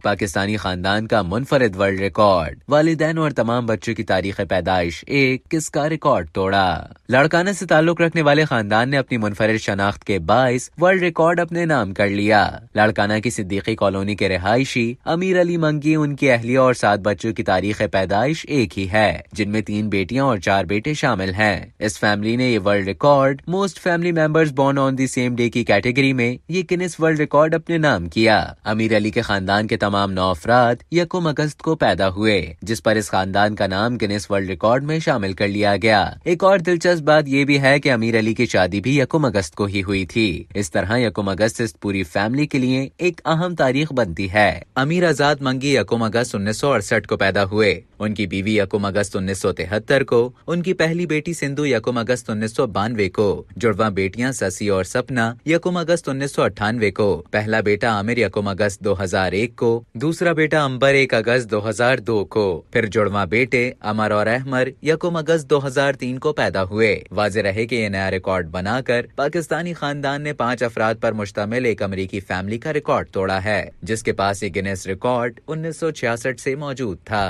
एक पाकिस्तानी खानदान का मुनफरद वर्ल्ड रिकॉर्ड वालदेन और तमाम बच्चों की तारीख पैदाइश एक किसका रिकॉर्ड तोड़ा लड़काना से ताल्लुक रखने वाले खानदान ने अपनी मुनफरद शनाख्त के बायस वर्ल्ड रिकॉर्ड अपने नाम कर लिया लड़काना की सिद्दीकी कॉलोनी के रिहायशी अमीर अली मंगी उनकी अहलिया और सात बच्चों की तारीख पैदाइश एक ही है जिनमें तीन बेटियां और चार बेटे शामिल हैं इस फैमिली ने ये world record most family members born on the same day की कैटेगरी में ये गिनेस वर्ल्ड रिकॉर्ड अपने नाम किया अमीर अली के खानदान के तमाम तमाम नौ अफराद यकुम अगस्त को पैदा हुए जिस पर इस खानदान का नाम गिनेस वर्ल्ड रिकॉर्ड में शामिल कर लिया गया एक और दिलचस्प बात यह भी है की अमीर अली की शादी भी यकुम अगस्त को ही हुई थी इस तरह यकुम अगस्त इस पूरी फैमिली के लिए एक अहम तारीख बनती है अमीर आजाद मंगी यकुम अगस्त उन्नीस सौ अड़सठ को पैदा हुए उनकी बीवी यकुम अगस्त उन्नीस सौ तिहत्तर को उनकी पहली बेटी सिंधु यकुम अगस्त उन्नीस सौ बानवे को जुड़वा बेटियां ससी और सपना यकुम अगस्त उन्नीस सौ को पहला बेटा आमिर यकुम अगस्त दो हजार एक को दूसरा बेटा अंबर एक अगस्त 2002 को फिर जुड़वा बेटे अमर और अहमर यकुम अगस्त 2003 को पैदा हुए वाज रहे की ये नया रिकॉर्ड बनाकर पाकिस्तानी खानदान ने पाँच अफराद पर मुश्तमिल एक अमरीकी फैमिली का रिकॉर्ड तोड़ा है जिसके पास ये गिनेस रिकॉर्ड उन्नीस सौ छियासठ ऐसी मौजूद था